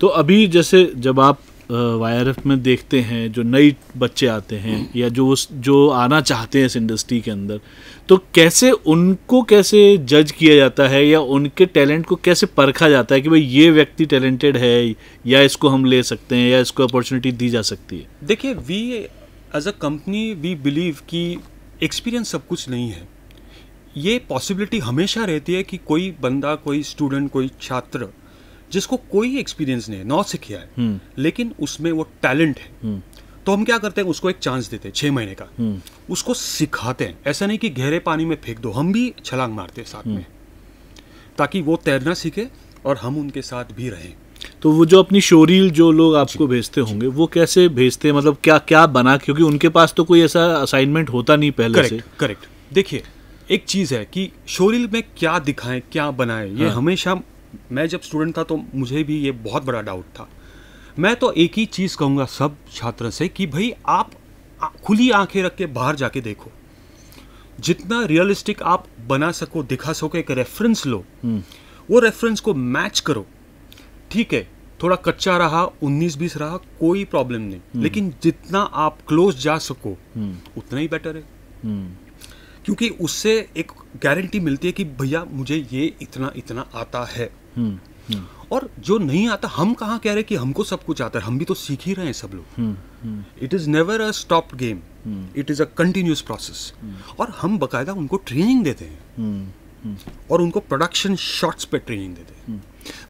तो अभी जैसे जब आप वाई में देखते हैं जो नई बच्चे आते हैं या जो उस जो आना चाहते हैं इस इंडस्ट्री के अंदर तो कैसे उनको कैसे जज किया जाता है या उनके टैलेंट को कैसे परखा जाता है कि भाई ये व्यक्ति टैलेंटेड है या इसको हम ले सकते हैं या इसको अपॉर्चुनिटी दी जा सकती है देखिए we as a company we believe कि एक्सपीरियंस सब कुछ नहीं है ये पॉसिबिलिटी हमेशा रहती है कि कोई बंदा कोई स्टूडेंट कोई छात्र जिसको कोई एक्सपीरियंस नहीं है नौ सीखिया है हम्म। लेकिन उसमें वो टैलेंट है हम्म। तो हम क्या करते हैं उसको एक चांस देते हैं छह महीने का हम्म। उसको सिखाते हैं ऐसा नहीं कि गहरे पानी में फेंक दो हम भी छलांग मारते हैं साथ में ताकि वो तैरना सीखे और हम उनके साथ भी रहें तो वो जो अपनी शोरील जो लोग आपको भेजते होंगे वो कैसे भेजते हैं मतलब क्या क्या बना क्योंकि उनके पास तो कोई ऐसा असाइनमेंट होता नहीं पहले correct, से करेक्ट देखिए एक चीज़ है कि शोरील में क्या दिखाएं क्या बनाएं ये हाँ। हमेशा मैं जब स्टूडेंट था तो मुझे भी ये बहुत बड़ा डाउट था मैं तो एक ही चीज़ कहूँगा सब छात्र से कि भाई आप खुली आंखें रख के बाहर जाके देखो जितना रियलिस्टिक आप बना सको दिखा सको एक रेफरेंस लो हम्म। वो रेफरेंस को मैच करो ठीक है थोड़ा कच्चा रहा उन्नीस बीस रहा कोई प्रॉब्लम नहीं हम्म। लेकिन जितना आप क्लोज जा सको हम्म। उतना ही बेटर है क्योंकि उससे एक गारंटी मिलती है कि भैया मुझे ये इतना इतना आता है हम्म, हम्म। और जो नहीं आता हम कहाँ कह रहे कि हमको सब कुछ आता है हम भी तो सीख ही रहे हैं सब लोग it is never a stop game it is a continuous process और हम बकायदा उनको ट्रेनिंग देते हैं हम्म, और उनको प्रोडक्शन शॉट्स पे ट्रेनिंग देते हैं